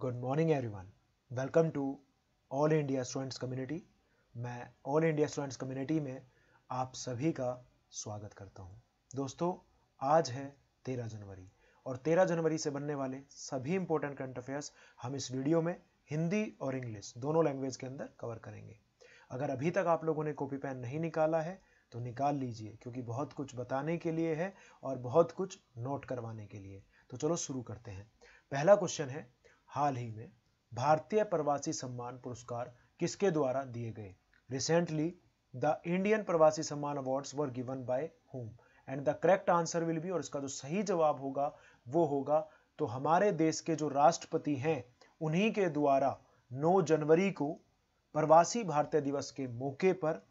good morning everyone welcome to all India students community मैं all India students community में आप सभी का स्वागत करता हूं दोस्तों आज है तेरह जनवरी और तेरह जनवरी से बनने वाले सभी इंपॉर्टेंट करंट अफेयर्स हम इस वीडियो में हिंदी और इंग्लिश दोनों लैंग्वेज के अंदर कवर करेंगे अगर अभी तक आप लोगों ने कॉपी पेन नहीं निकाला है तो निकाल लीजिए क्योंकि बहुत कुछ बताने के लिए है और बहुत कुछ नोट करवाने के लिए तो चलो शुरू करते हैं पहला क्वेश्चन है हाल ही में भारतीय प्रवासी सम्मान पुरस्कार किसके द्वारा दिए गए recently the Indian Pravasi Samman awards were given by whom and the correct answer will be और इसका जो सही जवाब होगा वो होगा तो हमारे देश के जो राष्ट्रपति हैं उन्हीं के द्वारा 9 जनवरी को प्रवासी भारतीय दिवस के मौके पर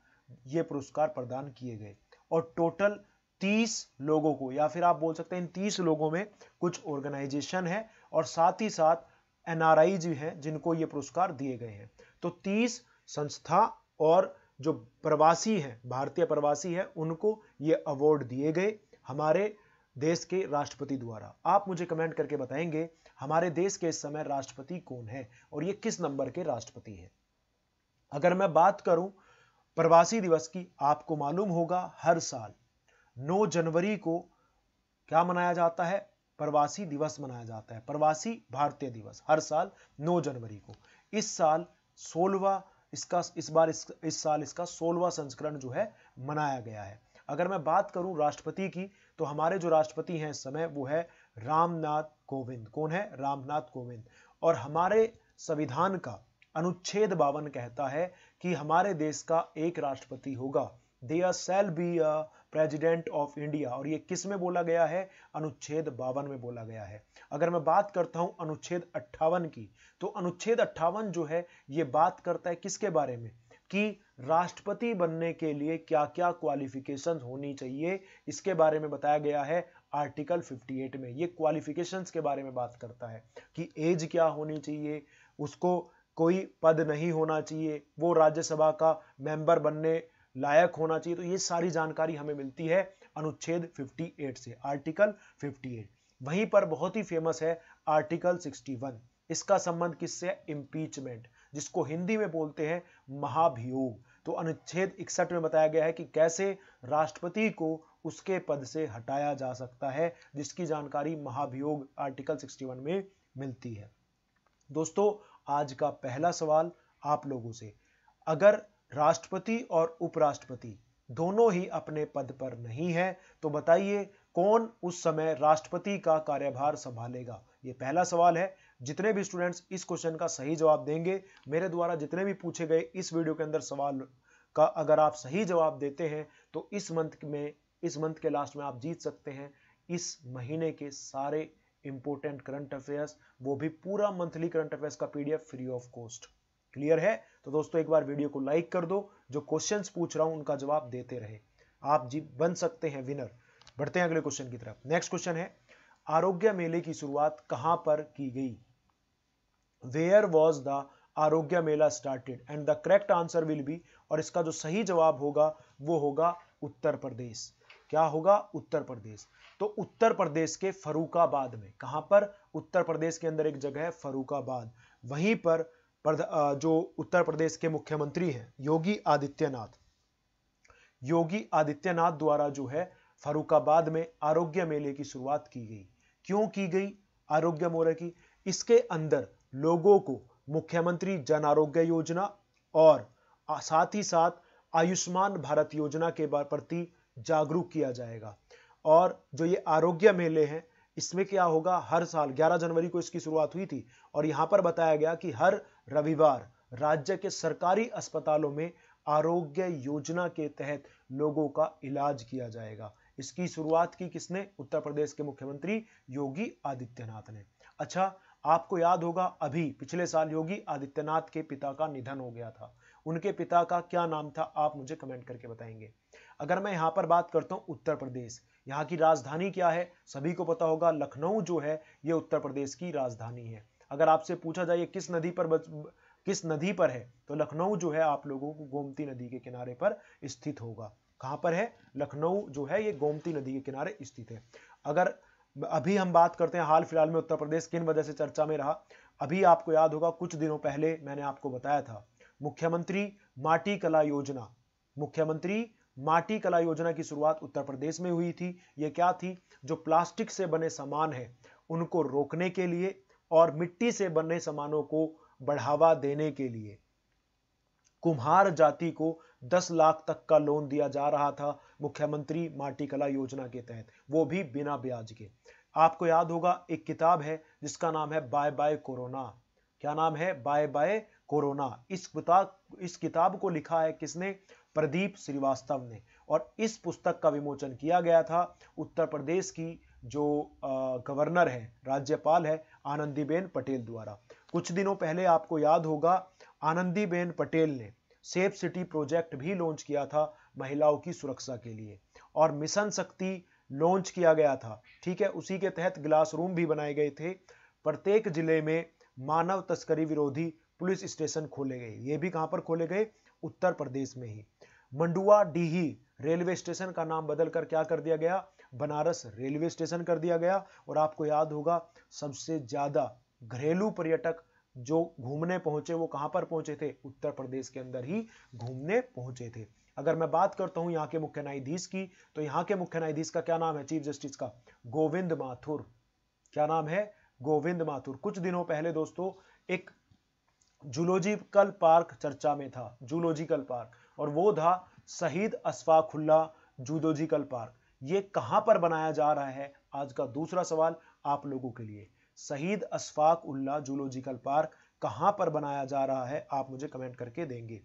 ये पुरस्कार प्रदान किए गए और टोटल 30 लोगों को या फिर आप बोल सकते हैं इन 30 लोगों में कुछ ऑर्गेनाइजेशन है और साथ ही साथ एनआरआई जी हैं जिनको ये पुरस्कार दिए गए हैं तो तीस संस्था और जो प्रवासी हैं भारतीय प्रवासी हैं उनको ये अवार्ड दिए गए हमारे देश के राष्ट्रपति द्वारा आप मुझे कमेंट करके बताएंगे हमारे देश के इस समय राष्ट्रपति कौन है और ये किस नंबर के राष्ट्रपति हैं अगर मैं बात करूं प्रवासी दिवस की आपको मालूम होगा हर साल 9 जनवरी को क्या मनाया जाता है प्रवासी दिवस मनाया जाता है प्रवासी भारतीय दिवस हर साल 9 जनवरी को इस साल सोलवा इसका इस बार इस, इस साल इसका सोलवा संस्करण जो है मनाया गया है अगर मैं बात करूं राष्ट्रपति की तो हमारे जो राष्ट्रपति हैं इस समय वो है रामनाथ कोविंद कौन है रामनाथ कोविंद और हमारे संविधान का अनुच्छेद बावन कहता है कि हमारे देश का एक राष्ट्रपति होगा there shall be president of India और ये किस में बोला गया है अनुच्छेद बावन में बोला गया है अगर मैं बात करता हूं अनुच्छेद अट्ठावन की तो अनुच्छेद अट्ठावन जो है ये बात करता है किसके बारे में कि राष्ट्रपति बनने के लिए क्या क्या क्वालिफिकेशंस होनी चाहिए इसके बारे में बताया गया है आर्टिकल 58 में ये क्वालिफिकेशंस के बारे में बात करता है कि एज क्या होनी चाहिए उसको कोई पद नहीं होना चाहिए वो राज्यसभा का मेंबर बनने लायक होना चाहिए तो ये सारी जानकारी हमें मिलती है अनुच्छेद 58 से आर्टिकल 58 वहीं पर बहुत ही फेमस है आर्टिकल 61 इसका संबंध किससे इंपीचमेंट जिसको हिंदी में बोलते हैं महाभियोग तो अनुच्छेद इकसठ में बताया गया है कि कैसे राष्ट्रपति को उसके पद से हटाया जा सकता है जिसकी जानकारी महाभियोग आर्टिकल 61 में मिलती है दोस्तों आज का पहला सवाल आप लोगों से अगर राष्ट्रपति और उपराष्ट्रपति दोनों ही अपने पद पर नहीं है तो बताइए कौन उस समय राष्ट्रपति का कार्यभार संभालेगा ये पहला सवाल है जितने भी स्टूडेंट्स इस क्वेश्चन का सही जवाब देंगे मेरे द्वारा जितने भी पूछे गए इस वीडियो के अंदर सवाल का अगर आप सही जवाब देते हैं तो इस मंथ में इस मंथ के लास्ट में आप जीत सकते हैं इस महीने के सारे इंपोर्टेंट करंट अफेयर्स वो भी पूरा मंथली करंट अफेयर्स का PDF free of cost clear है तो दोस्तों एक बार वीडियो को लाइक कर दो जो क्वेश्चन पूछ रहा हूं उनका जवाब देते रहे आप जी बन सकते हैं विनर बढ़ते हैं अगले क्वेश्चन की तरफ नेक्स्ट क्वेश्चन है आरोग्य मेले की शुरुआत कहां पर की गई where was the Arogya Mela started and the correct answer will be और इसका जो सही जवाब होगा वो होगा उत्तर प्रदेश क्या होगा उत्तर प्रदेश तो उत्तर प्रदेश के फरुखाबाद में कहां पर उत्तर प्रदेश के अंदर एक जगह है फरुखाबाद वहीं पर जो उत्तर प्रदेश के मुख्यमंत्री हैं योगी आदित्यनाथ योगी आदित्यनाथ द्वारा जो है फरुखाबाद में आरोग्य मेले की शुरुआत की गई क्यों की गई आरोग्य मोरे की इसके अंदर लोगों को मुख्यमंत्री जन आरोग्य योजना और साथ ही साथ आयुष्मान भारत योजना के प्रति जागरूक किया जाएगा और जो ये आरोग्य मेले हैं इसमें क्या होगा हर साल 11 जनवरी को इसकी शुरुआत हुई थी और यहां पर बताया गया कि हर रविवार राज्य के सरकारी अस्पतालों में आरोग्य योजना के तहत लोगों का इलाज किया जाएगा इसकी शुरुआत की किसने उत्तर प्रदेश के मुख्यमंत्री योगी आदित्यनाथ ने अच्छा आपको याद होगा अभी पिछले साल योगी आदित्यनाथ के पिता का निधन हो गया था उनके पिता का क्या नाम था आप मुझे कमेंट करके बताएंगे अगर मैं यहाँ पर बात करता हूँ उत्तर प्रदेश यहाँ की राजधानी क्या है सभी को पता होगा लखनऊ जो है ये उत्तर प्रदेश की राजधानी है अगर आपसे पूछा जाए किस नदी पर बच, किस नदी पर है तो लखनऊ जो है आप लोगों को गोमती नदी के किनारे पर स्थित होगा कहां पर है लखनऊ जो है ये गोमती नदी के किनारे स्थित है अगर अभी हम बात करते हैं हाल फिलहाल में उत्तर प्रदेश किन वजह से चर्चा में रहा अभी आपको याद होगा कुछ दिनों पहले मैंने आपको बताया था मुख्यमंत्री माटी कला योजना मुख्यमंत्री माटी कला योजना की शुरुआत उत्तर प्रदेश में हुई थी ये क्या थी जो प्लास्टिक से बने सामान है उनको रोकने के लिए और मिट्टी से बने सामानों को बढ़ावा देने के लिए कुम्हार जाति को 10 लाख तक का लोन दिया जा रहा था मुख्यमंत्री माटी कला योजना के तहत वो भी बिना ब्याज के आपको याद होगा एक किताब है जिसका नाम है बाय बाय कोरोना क्या नाम है बाय बाय कोरोना इस किताब इस किताब को लिखा है किसने प्रदीप श्रीवास्तव ने और इस पुस्तक का विमोचन किया गया था उत्तर प्रदेश की जो गवर्नर है राज्यपाल है आनंदीबेन पटेल द्वारा कुछ दिनों पहले आपको याद होगा आनंदीबेन पटेल ने सेफ सिटी प्रोजेक्ट भी लॉन्च किया था महिलाओं की सुरक्षा के लिए और मिशन शक्ति लॉन्च किया गया था ठीक है उसी के तहत ग्लास रूम भी बनाए गए थे प्रत्येक जिले में मानव तस्करी विरोधी पुलिस स्टेशन खोले गए ये भी कहां पर खोले गए उत्तर प्रदेश में ही मंडुआ डीही रेलवे स्टेशन का नाम बदलकर क्या कर दिया गया बनारस रेलवे स्टेशन कर दिया गया और आपको याद होगा सबसे ज़्यादा घरेलू पर्यटक जो घूमने पहुंचे वो कहां पर पहुंचे थे उत्तर प्रदेश के अंदर ही घूमने पहुंचे थे अगर मैं बात करता हूं यहाँ के मुख्य न्यायाधीश की तो यहाँ के मुख्य न्यायाधीश का क्या नाम है चीफ जस्टिस का गोविंद माथुर क्या नाम है गोविंद माथुर कुछ दिनों पहले दोस्तों एक जूलॉजिकल पार्क चर्चा में था जूलॉजिकल पार्क और वो था शहीद अशफाक खुल्ला जूलॉजिकल पार्क ये कहां पर बनाया जा रहा है आज का दूसरा सवाल आप लोगों के लिए शहीद अशफाक उल्ला जूलॉजिकल पार्क कहां पर बनाया जा रहा है आप मुझे कमेंट करके देंगे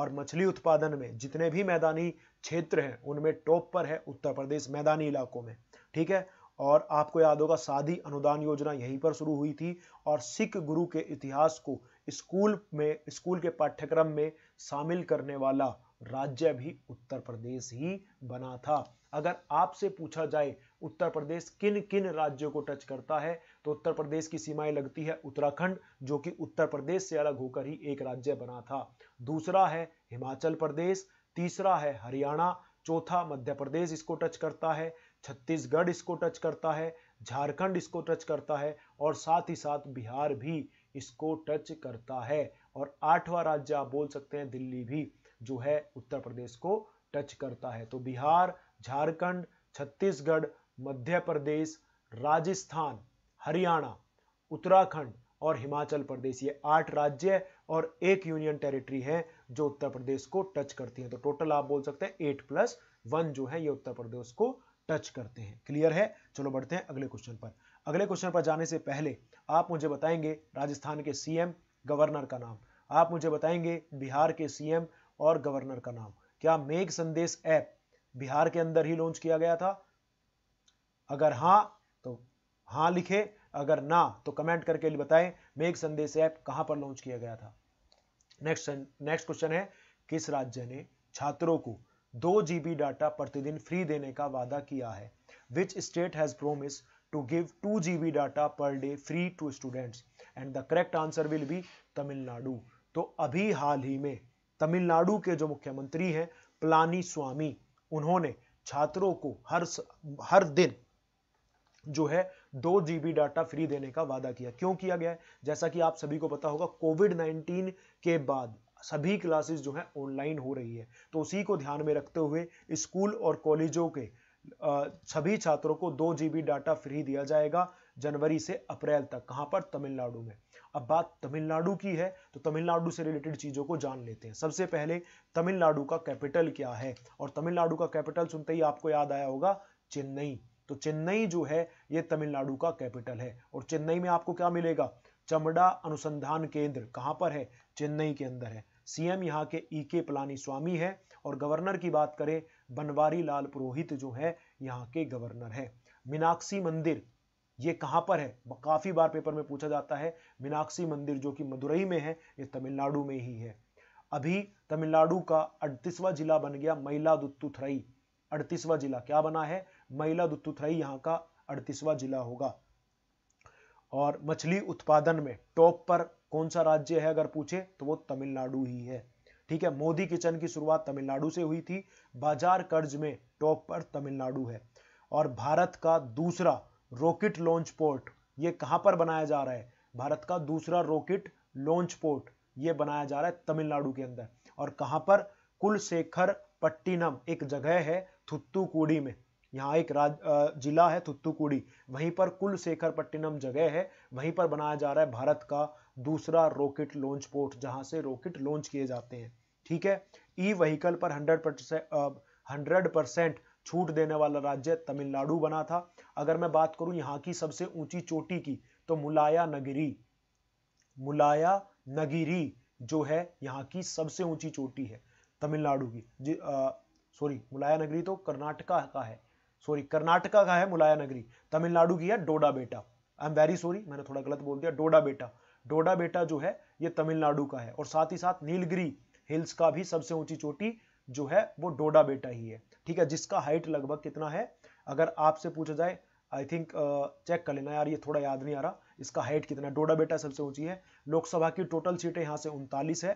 और मछली उत्पादन में जितने भी मैदानी क्षेत्र हैं उनमें टॉप पर है उत्तर प्रदेश मैदानी इलाकों में ठीक है और आपको याद होगा शादी अनुदान योजना यहीं पर शुरू हुई थी और सिख गुरु के इतिहास को स्कूल में स्कूल के पाठ्यक्रम में शामिल करने वाला राज्य भी उत्तर प्रदेश ही बना था अगर आपसे पूछा जाए उत्तर प्रदेश किन किन राज्यों को टच करता है तो उत्तर प्रदेश की सीमाएं लगती है उत्तराखंड जो कि उत्तर प्रदेश से अलग होकर ही एक राज्य बना था दूसरा है हिमाचल प्रदेश तीसरा है हरियाणा चौथा मध्य प्रदेश इसको टच करता है छत्तीसगढ़ इसको टच करता है झारखंड इसको टच करता है और साथ ही साथ बिहार भी इसको टच करता है और आठवां राज्य आप बोल सकते हैं दिल्ली भी जो है उत्तर प्रदेश को टच करता है तो बिहार झारखंड छत्तीसगढ़ मध्य प्रदेश राजस्थान हरियाणा उत्तराखंड और हिमाचल प्रदेश ये आठ राज्य और एक यूनियन टेरिटरी है जो उत्तर प्रदेश को टच करती है तो टोटल आप बोल सकते हैं एट प्लस वन जो है ये उत्तर प्रदेश को टच करते हैं क्लियर है चलो बढ़ते हैं अगले क्वेश्चन पर अगले क्वेश्चन पर जाने से पहले आप मुझे बताएंगे राजस्थान के सीएम गवर्नर का नाम आप मुझे बताएंगे बिहार के सीएम और गवर्नर का नाम क्या मेघ संदेश ऐप बिहार के अंदर ही लॉन्च किया गया था अगर हां तो हां लिखे अगर ना तो कमेंट करके बताएं मेघ संदेश ऐप कहां पर लॉन्च किया गया था नेक्स्ट नेक्स्ट क्वेश्चन है किस राज्य ने छात्रों को दो जीबी डाटा प्रतिदिन फ्री देने का वादा किया है which state has promise to give two GB data per day free to students and the correct answer will be Tamil Nadu तो अभी हाल ही में तमिलनाडु के जो मुख्यमंत्री हैं पलानी स्वामी उन्होंने छात्रों को हर हर दिन जो है दो जीबी डाटा फ्री देने का वादा किया क्यों किया गया है जैसा कि आप सभी को पता होगा कोविड नाइनटीन के बाद सभी क्लासेस जो है ऑनलाइन हो रही है तो उसी को ध्यान में रखते हुए स्कूल और कॉलेजों के सभी छात्रों को दो जीबी डाटा फ्री दिया जाएगा जनवरी से अप्रैल तक कहां पर तमिलनाडु में अब बात तमिलनाडु की है तो तमिलनाडु से रिलेटेड चीज़ों को जान लेते हैं सबसे पहले तमिलनाडु का कैपिटल क्या है और तमिलनाडु का कैपिटल सुनते ही आपको याद आया होगा चेन्नई तो चेन्नई जो है ये तमिलनाडु का कैपिटल है और चेन्नई में आपको क्या मिलेगा चमड़ा अनुसंधान केंद्र कहाँ पर है चेन्नई के अंदर है सीएम यहाँ के ई के पलानी स्वामी है और गवर्नर की बात करें बनवारी लाल पुरोहित जो है यहाँ के गवर्नर है मीनाक्षी मंदिर ये कहाँ पर है काफ़ी बार पेपर में पूछा जाता है मीनाक्षी मंदिर जो कि मदुरई में है ये तमिलनाडु में ही है अभी तमिलनाडु का अड़तीसवां जिला बन गया दुत्तुथराई अड़तीसवां जिला क्या बना है दुत्तुथराई यहाँ का अड़तीसवां जिला होगा और मछली उत्पादन में टॉप पर कौन सा राज्य है अगर पूछे तो वो तमिलनाडु ही है ठीक है मोदी किचन की शुरुआत तमिलनाडु से हुई थी बाजार कर्ज में टॉप पर तमिलनाडु है और भारत का दूसरा रॉकेट लॉन्च पोर्ट ये कहाँ पर बनाया जा रहा है भारत का दूसरा रॉकेट लॉन्च पोर्ट ये बनाया जा रहा है तमिलनाडु के अंदर और कहाँ पर कुलशेखर पट्टीनम एक जगह है थुत्तुकुड़ी में यहाँ एक राज जिला है थुत्तुकुड़ी वहीं पर कुलशेखर पट्टीनम जगह है वहीं पर बनाया जा रहा है भारत का दूसरा रॉकेट लॉन्च पोर्ट जहाँ से रॉकेट लॉन्च किए जाते हैं ठीक है ई e वहीकल पर हंड्रेड परसेंट हंड्रेड परसेंट छूट देने वाला राज्य तमिलनाडु बना था अगर मैं बात करूं यहाँ की सबसे ऊंची चोटी की तो मुलाया नगिरी मुलाया नगिरी जो है यहाँ की सबसे ऊंची चोटी है तमिलनाडु की सॉरी मुलाया नगरी तो कर्नाटका का है सॉरी कर्नाटका का है मुलाया नगरी तमिलनाडु की है डोडा बेटा आई एम वेरी सॉरी मैंने थोड़ा गलत बोल दिया डोडा बेटा डोडा बेटा जो है ये तमिलनाडु का है और साथ ही साथ नीलगिरी हिल्स का भी सबसे ऊंची चोटी जो है वो डोडा बेटा ही है ठीक है जिसका हाइट लगभग कितना है अगर आपसे पूछा जाए आई थिंक चेक कर लेना यार ये थोड़ा याद नहीं आ रहा इसका हाइट कितना है डोडा बेटा सबसे ऊंची है लोकसभा की टोटल सीटें यहाँ से उनतालीस है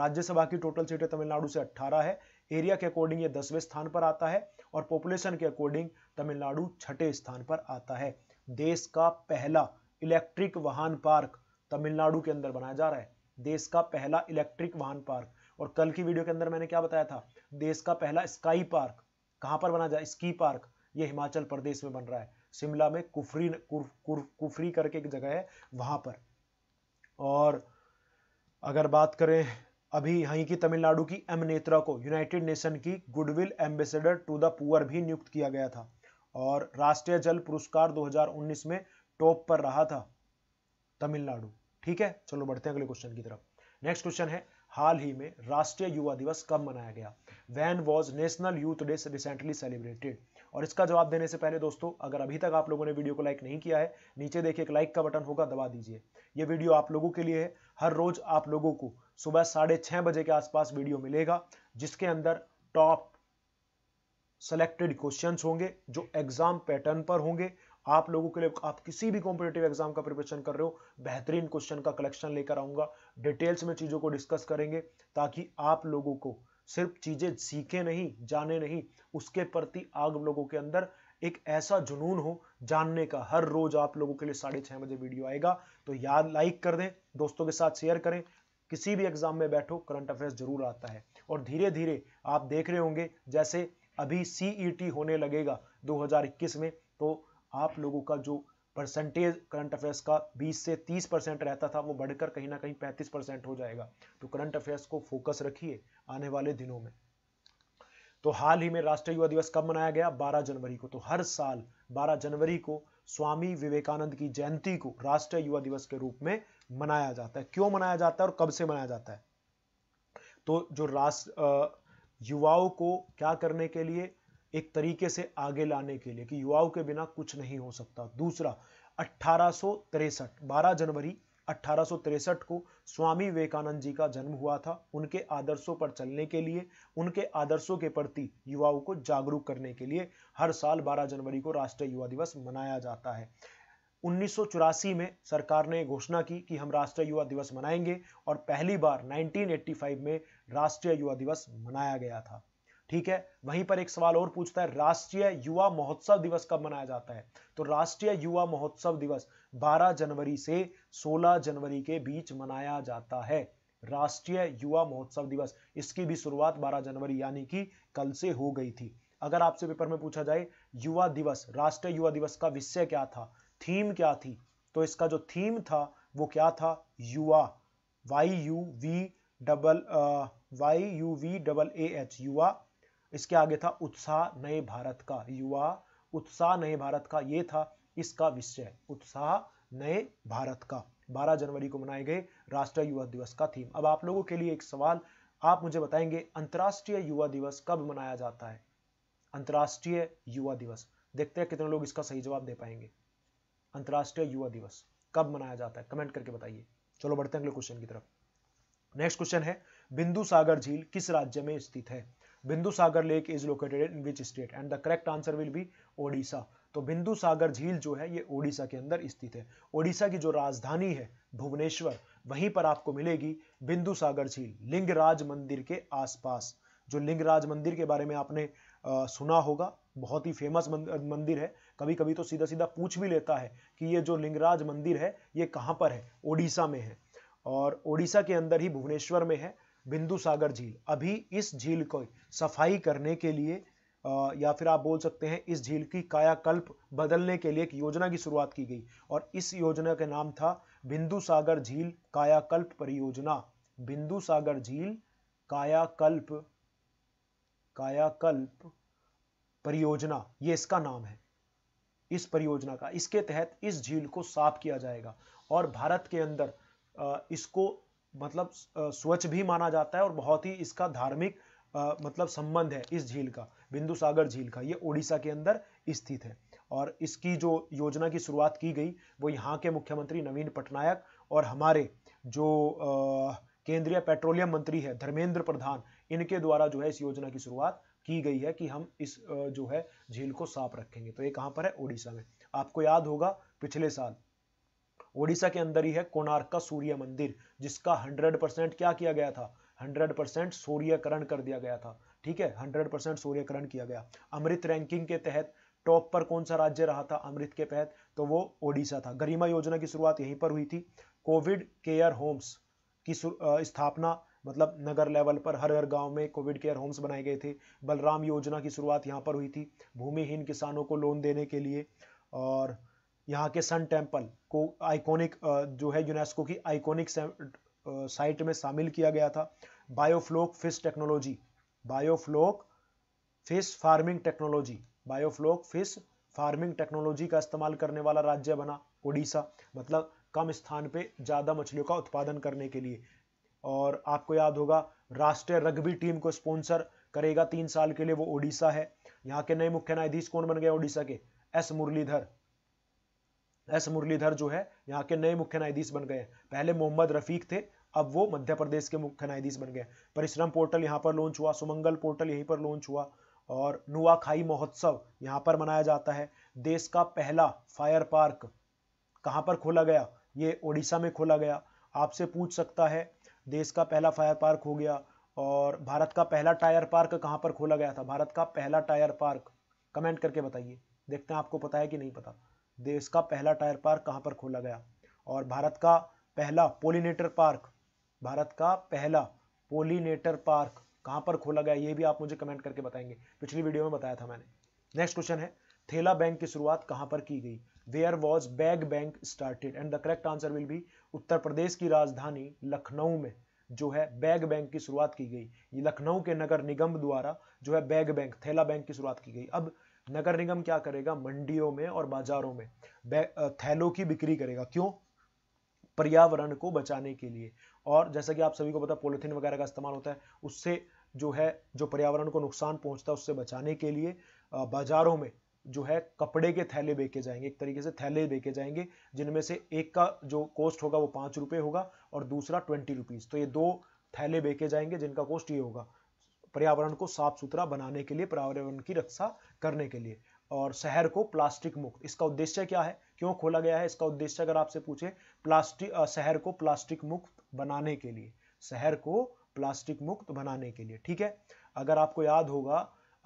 राज्यसभा की टोटल सीटें तमिलनाडु से 18 है एरिया के अकॉर्डिंग ये दसवें स्थान पर आता है और पॉपुलेशन के अकॉर्डिंग तमिलनाडु छठे स्थान पर आता है देश का पहला इलेक्ट्रिक वाहन पार्क तमिलनाडु के अंदर बनाया जा रहा है देश का पहला इलेक्ट्रिक वाहन पार्क और कल की वीडियो के अंदर मैंने क्या बताया था देश का पहला स्काई पार्क कहाँ पर बना जा स्की पार्क ये हिमाचल प्रदेश में बन रहा है शिमला में कुफरी कुर, कुफ, कुफरी करके एक जगह है वहाँ पर और अगर बात करें अभी यहीं की तमिलनाडु की एम नेत्रा को यूनाइटेड नेशन की goodwill ambassador to the poor भी नियुक्त किया गया था और राष्ट्रीय जल पुरस्कार 2019 में टॉप पर रहा था तमिलनाडु ठीक है चलो बढ़ते हैं अगले क्वेश्चन की तरफ नेक्स्ट क्वेश्चन है हाल ही में राष्ट्रीय युवा दिवस कब मनाया गया when was national youth day recently celebrated और इसका जवाब देने से पहले दोस्तों अगर अभी तक आप लोगों ने वीडियो को लाइक नहीं किया है नीचे देखिए एक लाइक का बटन होगा दबा दीजिए ये वीडियो आप लोगों के लिए है हर रोज आप लोगों को सुबह साढ़े छह बजे के आसपास वीडियो मिलेगा जिसके अंदर टॉप सेलेक्टेड क्वेश्चंस होंगे जो एग्जाम पैटर्न पर होंगे आप लोगों के लिए आप किसी भी कॉम्पिटेटिव एग्जाम का प्रिपरेशन कर रहे हो बेहतरीन क्वेश्चन का कलेक्शन लेकर आऊंगा डिटेल्स में चीज़ों को डिस्कस करेंगे ताकि आप लोगों को सिर्फ चीजें सीखे नहीं जाने नहीं उसके प्रति आग लोगों के अंदर एक ऐसा जुनून हो जानने का हर रोज आप लोगों के लिए साढ़े छह बजे वीडियो आएगा तो याद लाइक कर दें दोस्तों के साथ शेयर करें किसी भी एग्जाम में बैठो करंट अफेयर्स जरूर आता है और धीरे धीरे आप देख रहे होंगे जैसे अभी सीईटी e होने लगेगा 2021 में तो आप लोगों का जो परसेंटेज करंट अफेयर्स का 20 से 30 परसेंट रहता था वो बढ़कर कहीं ना कहीं 35 परसेंट हो जाएगा तो करंट अफेयर्स को फोकस रखिए आने वाले दिनों में तो हाल ही में राष्ट्रीय युवा दिवस कब मनाया गया 12 जनवरी को तो हर साल 12 जनवरी को स्वामी विवेकानंद की जयंती को राष्ट्रीय युवा दिवस के रूप में मनाया जाता है क्यों मनाया जाता है और कब से मनाया जाता है तो जो राष्ट्र युवाओं को क्या करने के लिए एक तरीके से आगे लाने के लिए कि युवाओं के बिना कुछ नहीं हो सकता दूसरा अट्ठारह 12 जनवरी 1863 को स्वामी विवेकानंद जी का जन्म हुआ था उनके आदर्शों पर चलने के लिए उनके आदर्शों के प्रति युवाओं को जागरूक करने के लिए हर साल 12 जनवरी को राष्ट्रीय युवा दिवस मनाया जाता है उन्नीस में सरकार ने घोषणा की कि हम राष्ट्रीय युवा दिवस मनाएंगे और पहली बार 1985 में राष्ट्रीय युवा दिवस मनाया गया था ठीक है वहीं पर एक सवाल और पूछता है राष्ट्रीय युवा महोत्सव दिवस कब मनाया जाता है तो राष्ट्रीय युवा महोत्सव दिवस 12 जनवरी से 16 जनवरी के बीच मनाया जाता है राष्ट्रीय युवा महोत्सव दिवस इसकी भी शुरुआत 12 जनवरी यानी कि कल से हो गई थी अगर आपसे पेपर में पूछा जाए युवा दिवस राष्ट्रीय युवा दिवस का विषय क्या था थीम क्या थी तो इसका जो थीम था वो क्या था युवा Y U V double Y U V double A H युवा इसके आगे था उत्साह नए भारत का युवा उत्साह नए भारत का ये था इसका विषय उत्साह नए भारत का 12 जनवरी को मनाए गए राष्ट्रीय युवा दिवस का थीम अब आप लोगों के लिए एक सवाल आप मुझे बताएंगे अंतर्राष्ट्रीय युवा दिवस कब मनाया जाता है अंतर्राष्ट्रीय युवा दिवस देखते हैं कितने लोग इसका सही जवाब दे पाएंगे अंतर्राष्ट्रीय युवा दिवस कब मनाया जाता है कमेंट करके बताइए चलो बढ़ते हैं अगले क्वेश्चन की तरफ नेक्स्ट क्वेश्चन है बिंदु सागर झील किस राज्य में स्थित है Bindu Sagar lake is located in which state and the correct answer will be Odisha तो बिंदु सागर झील जो है ये ओडिशा के अंदर स्थित है ओडिशा की जो राजधानी है भुवनेश्वर वहीं पर आपको मिलेगी बिंदु सागर झील लिंगराज मंदिर के आसपास जो लिंगराज मंदिर के बारे में आपने आ, सुना होगा बहुत ही फेमस मंदिर है कभी कभी तो सीधा सीधा पूछ भी लेता है कि ये जो लिंगराज मंदिर है ये कहाँ पर है ओडिशा में है और ओडिशा के अंदर ही भुवनेश्वर में है बिंदु सागर झील अभी इस झील को सफाई करने के लिए या फिर आप बोल सकते हैं इस झील की कायाकल्प बदलने के लिए एक योजना की शुरुआत की गई और इस योजना का नाम था बिंदु सागर झील कायाकल्प परियोजना बिंदु सागर झील कायाकल्प कायाकल्प परियोजना ये इसका नाम है इस परियोजना का इसके तहत इस झील को साफ किया जाएगा और भारत के अंदर इसको मतलब स्वच्छ भी माना जाता है और बहुत ही इसका धार्मिक मतलब संबंध है इस झील का बिंदु सागर झील का ये ओडिशा के अंदर स्थित है और इसकी जो योजना की शुरुआत की गई वो यहाँ के मुख्यमंत्री नवीन पटनायक और हमारे जो केंद्रीय पेट्रोलियम मंत्री है धर्मेंद्र प्रधान इनके द्वारा जो है इस योजना की शुरुआत की गई है कि हम इस जो है झील को साफ रखेंगे तो ये कहाँ पर है ओडिशा में आपको याद होगा पिछले साल ओडिशा के अंदर ही है कोणार्क का सूर्य मंदिर जिसका 100 परसेंट क्या किया गया था 100 परसेंट सूर्यकरण कर दिया गया था ठीक है 100 परसेंट सूर्यकरण किया गया अमृत रैंकिंग के तहत टॉप पर कौन सा राज्य रहा था अमृत के तहत तो वो ओडिशा था गरिमा योजना की शुरुआत यहीं पर हुई थी कोविड केयर होम्स की स्थापना मतलब नगर लेवल पर हर हर गांव में कोविड केयर होम्स बनाए गए थे बलराम योजना की शुरुआत यहाँ पर हुई थी भूमिहीन किसानों को लोन देने के लिए और यहाँ के सन टेम्पल को आइकॉनिक जो है यूनेस्को की आइकॉनिक साइट में शामिल किया गया था biofloc fish technology biofloc fish farming technology biofloc fish farming technology का इस्तेमाल करने वाला राज्य बना उड़ीसा मतलब कम स्थान पे ज़्यादा मछलियों का उत्पादन करने के लिए और आपको याद होगा राष्ट्रीय रग्बी टीम को स्पॉन्सर करेगा तीन साल के लिए वो ओडिशा है यहाँ के नए मुख्य न्यायाधीश कौन बन गए ओडिशा के एस मुरलीधर एस मुरलीधर जो है यहाँ के नए मुख्य न्यायाधीश बन गए पहले मोहम्मद रफीक थे अब वो मध्य प्रदेश के मुख्य न्यायाधीश बन गए परिश्रम पोर्टल यहाँ पर लॉन्च हुआ सुमंगल पोर्टल यहीं पर लॉन्च हुआ और नुआखाई महोत्सव यहाँ पर मनाया जाता है देश का पहला फायर पार्क कहाँ पर खोला गया ये ओडिशा में खोला गया आपसे पूछ सकता है देश का पहला फायर पार्क हो गया और भारत का पहला टायर पार्क कहाँ पर खोला गया था भारत का पहला टायर पार्क कमेंट करके बताइए देखते हैं आपको पता है कि नहीं पता देश का पहला टायर पार्क कहाँ पर खोला गया और भारत का पहला पोलिनेटर पार्क भारत का पहला पोलिनेटर पार्क कहाँ पर खोला गया ये भी आप मुझे कमेंट करके बताएंगे पिछली वीडियो में बताया था मैंने नेक्स्ट क्वेश्चन है थेला बैंक की शुरुआत कहाँ पर की गई where was bag bank started and the correct answer will be Uttar प्रदेश की राजधानी लखनऊ में जो है बैग बैंक की शुरुआत की गई ये लखनऊ के नगर निगम द्वारा जो है बैग बैंक थैला बैंक की शुरुआत की गई अब नगर निगम क्या करेगा मंडियों में और बाजारों में थैलों की बिक्री करेगा क्यों पर्यावरण को बचाने के लिए और जैसा कि आप सभी को पता पॉलिथीन वगैरह का इस्तेमाल होता है उससे जो है जो पर्यावरण को नुकसान पहुंचता है उससे बचाने के लिए बाजारों में जो है कपड़े के थैले बेचे जाएंगे एक तरीके से थैले बेचे जाएंगे जिनमें से एक का जो कॉस्ट होगा वो पाँच रुपये होगा और दूसरा ट्वेंटी रुपीज़ तो ये दो थैले बेचे जाएंगे जिनका कॉस्ट ये होगा पर्यावरण को साफ सुथरा बनाने के लिए पर्यावरण की रक्षा करने के लिए और शहर को प्लास्टिक मुक्त इसका उद्देश्य क्या है क्यों खोला गया है इसका उद्देश्य अगर आपसे पूछे प्लास्टिक शहर को प्लास्टिक मुक्त बनाने के लिए शहर को प्लास्टिक मुक्त बनाने के लिए ठीक है अगर आपको याद होगा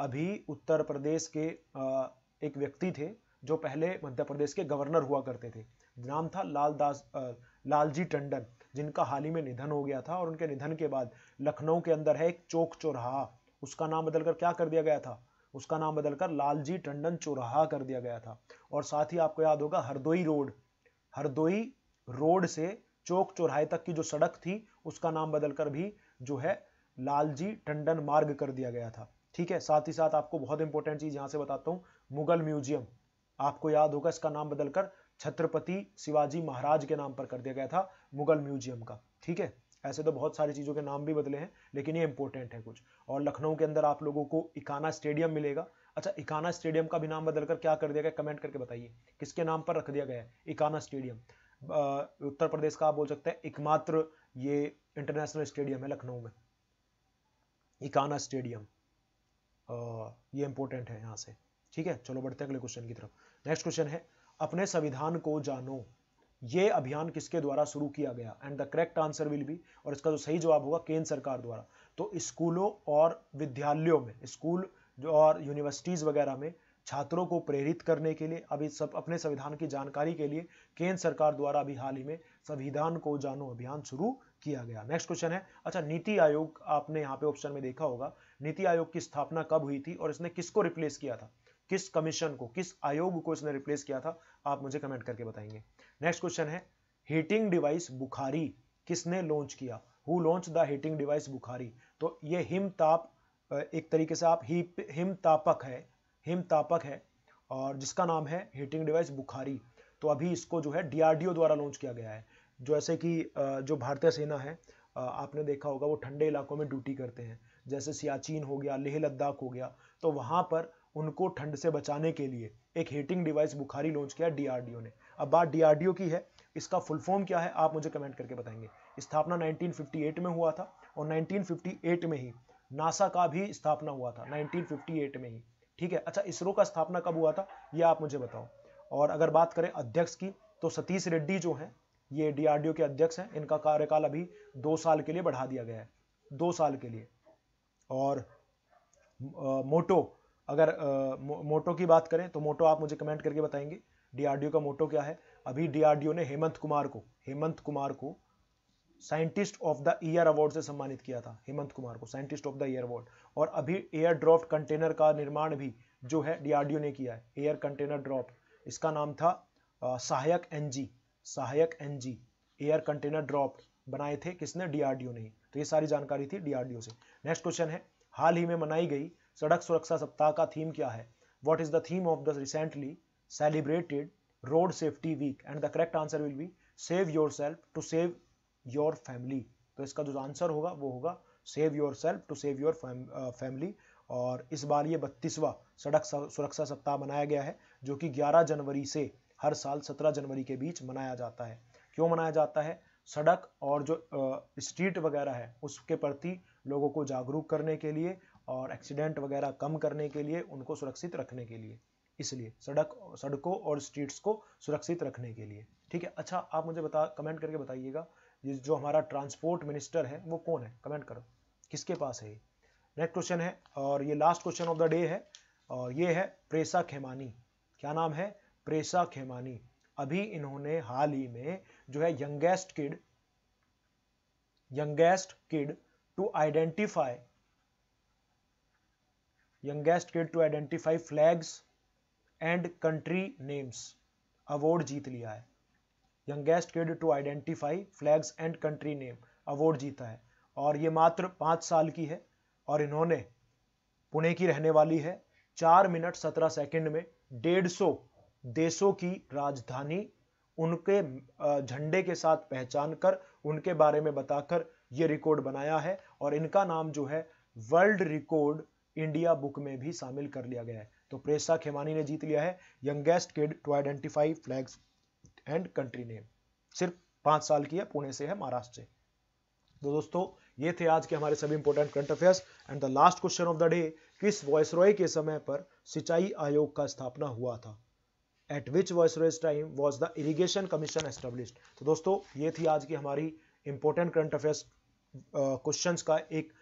अभी उत्तर प्रदेश के एक व्यक्ति थे जो पहले मध्य प्रदेश के गवर्नर हुआ करते थे नाम था लाल दास लालजी टंडन जिनका हाल ही में निधन हो गया था और उनके निधन के बाद लखनऊ के अंदर है एक चौक चौराहा उसका नाम बदलकर क्या कर दिया गया था उसका नाम बदलकर लालजी टंडन चौराहा कर दिया गया था और साथ ही आपको याद होगा हरदोई रोड हरदोई रोड से चौक चौराहे तक की जो सड़क थी उसका नाम बदलकर भी जो है लालजी टंडन मार्ग कर दिया गया था ठीक है साथ ही साथ आपको बहुत इंपॉर्टेंट चीज यहां से बताता हूँ मुगल म्यूजियम आपको याद होगा इसका नाम बदलकर छत्रपति शिवाजी महाराज के नाम पर कर दिया गया था मुगल म्यूजियम का ठीक है ऐसे तो बहुत सारी चीज़ों के नाम भी बदले हैं लेकिन ये इंपॉर्टेंट है कुछ और लखनऊ के अंदर आप लोगों को इकाना स्टेडियम मिलेगा अच्छा इकाना स्टेडियम का भी नाम बदलकर क्या कर दिया गया कमेंट करके बताइए किसके नाम पर रख दिया गया है इकाना स्टेडियम उत्तर प्रदेश का आप बोल सकते हैं एकमात्र ये इंटरनेशनल स्टेडियम है लखनऊ में इकाना स्टेडियम ये इंपॉर्टेंट है यहाँ से ठीक है चलो बढ़ते हैं अगले क्वेश्चन की तरफ नेक्स्ट क्वेश्चन है अपने संविधान को जानो ये अभियान किसके द्वारा शुरू किया गया and the correct answer will be और इसका जो सही जवाब होगा केंद्र सरकार द्वारा तो स्कूलों और विद्यालयों में स्कूल और यूनिवर्सिटीज़ वगैरह में छात्रों को प्रेरित करने के लिए अभी सब अपने संविधान की जानकारी के लिए केंद्र सरकार द्वारा अभी हाल ही में संविधान को जानो अभियान शुरू किया गया नेक्स्ट क्वेश्चन है अच्छा नीति आयोग आपने यहाँ पे ऑप्शन में देखा होगा नीति आयोग की स्थापना कब हुई थी और इसने किसको रिप्लेस किया था किस कमीशन को किस आयोग को इसने रिप्लेस किया था आप मुझे कमेंट करके बताएंगे नेक्स्ट क्वेश्चन है हीटिंग डिवाइस बुखारी किसने लॉन्च किया who launch the heating device Bukhari तो ये हिमताप एक तरीके से आप ही हिमतापक है हिमतापक है और जिसका नाम है हीटिंग डिवाइस बुखारी तो अभी इसको जो है डीआरडीओ द्वारा लॉन्च किया गया है जो ऐसे कि जो भारतीय सेना है आपने देखा होगा वो ठंडे इलाकों में ड्यूटी करते हैं जैसे सियाचिन हो गया लेह लद्दाख हो गया तो वहाँ पर उनको ठंड से बचाने के लिए एक हीटिंग डिवाइस बुखारी लॉन्च किया डीआरडीओ ने अब बात डीआरडीओ की है इसका फुल फॉर्म क्या है आप मुझे कमेंट करके बताएंगे स्थापना 1958 में हुआ था और 1958 में ही नासा का भी स्थापना हुआ था 1958 में ही ठीक है अच्छा इसरो का स्थापना कब हुआ था ये आप मुझे बताओ और अगर बात करें अध्यक्ष की तो सतीश रेड्डी जो है ये डीआरडीओ के अध्यक्ष हैं इनका कार्यकाल अभी दो साल के लिए बढ़ा दिया गया है दो साल के लिए और मोटो अगर मो, मोटो की बात करें तो मोटो आप मुझे कमेंट करके बताएंगे डीआरडीओ का मोटो क्या है अभी डीआरडीओ ने हेमंत कुमार को हेमंत कुमार को scientist of the year award से सम्मानित किया था हेमंत कुमार को scientist of the year award और अभी एयर ड्रॉफ्ट कंटेनर का निर्माण भी जो है डीआरडीओ ने किया है एयर कंटेनर ड्रॉप इसका नाम था आ, सहायक एनजी सहायक एनजी एयर कंटेनर ड्रॉप बनाए थे किसने डीआरडीओ ने तो ये सारी जानकारी थी डीआरडीओ से नेक्स्ट क्वेश्चन है हाल ही में मनाई गई सड़क सुरक्षा सप्ताह का थीम क्या है what is the theme of the recently celebrated road safety week and the correct answer will be save yourself to save your family तो इसका जो आंसर होगा वो होगा save yourself to save your family और इस बार ये बत्तीसवा सड़क सुरक्षा सप्ताह मनाया गया है जो कि 11 जनवरी से हर साल 17 जनवरी के बीच मनाया जाता है क्यों मनाया जाता है सड़क और जो स्ट्रीट वगैरह है उसके प्रति लोगों को जागरूक करने के लिए और एक्सीडेंट वगैरह कम करने के लिए उनको सुरक्षित रखने के लिए इसलिए सड़क सड़कों और स्ट्रीट्स को सुरक्षित रखने के लिए ठीक है अच्छा आप मुझे बता कमेंट करके बताइएगा जो हमारा ट्रांसपोर्ट मिनिस्टर है वो कौन है कमेंट करो किसके पास है नेक्स्ट क्वेश्चन है और ये last question of the day है और ये है प्रेसा खेमानी क्या नाम है प्रेसा खेमानी अभी इन्होंने हाल ही में जो है youngest kid youngest kid to identify youngest kid to identify flags and country names award जीत लिया है youngest kid to identify flags and country name award जीता है और ये मात्र पाँच साल की है और इन्होंने पुणे की रहने वाली है चार मिनट सत्रह सेकंड में डेढ़ सौ देशों की राजधानी उनके झंडे के साथ पहचान कर उनके बारे में बताकर ये रिकॉर्ड बनाया है और इनका नाम जो है वर्ल्ड रिकॉर्ड इंडिया बुक में भी शामिल कर लिया गया है तो प्रेसा खेमानी ने जीत लिया है youngest kid to identify flags and country name सिर्फ पांच साल की है पुणे से है महाराष्ट्र से तो दोस्तों ये थे आज के हमारे सभी important current affairs and the last question of the day किस रॉय के समय पर सिंचाई आयोग का स्थापना हुआ था at which viceroy's time was the irrigation commission establish तो दोस्तों ये थी आज की हमारी इंपोर्टेंट करंट अफेयर्स क्वेश्चन का एक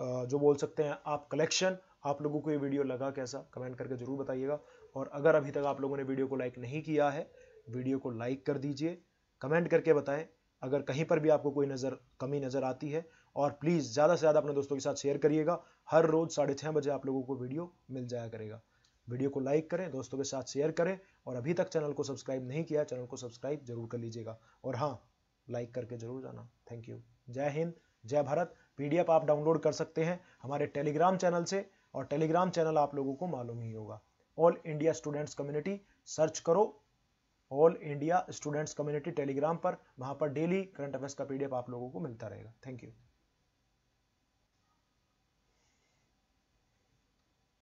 जो बोल सकते हैं आप कलेक्शन आप लोगों को ये वीडियो लगा कैसा कमेंट करके ज़रूर बताइएगा और अगर अभी तक आप लोगों ने वीडियो को लाइक नहीं किया है वीडियो को लाइक कर दीजिए कमेंट करके बताएं अगर कहीं पर भी आपको कोई नज़र कमी नज़र आती है और प्लीज़ ज़्यादा से ज़्यादा अपने दोस्तों के साथ शेयर करिएगा हर रोज़ साढ़े छः बजे आप लोगों को वीडियो मिल जाया करेगा वीडियो को लाइक करें दोस्तों के साथ शेयर करें और अभी तक चैनल को सब्सक्राइब नहीं किया चैनल को सब्सक्राइब जरूर कर लीजिएगा और हाँ लाइक करके जरूर जाना थैंक यू जय हिंद जय भारत पीडीएफ आप डाउनलोड कर सकते हैं हमारे टेलीग्राम चैनल से और टेलीग्राम चैनल आप लोगों को मालूम ही होगा all India students community search करो all India students community telegram पर वहाँ पर डेली करंट अफेयर्स का पीडीएफ आप लोगों को मिलता रहेगा थैंक यू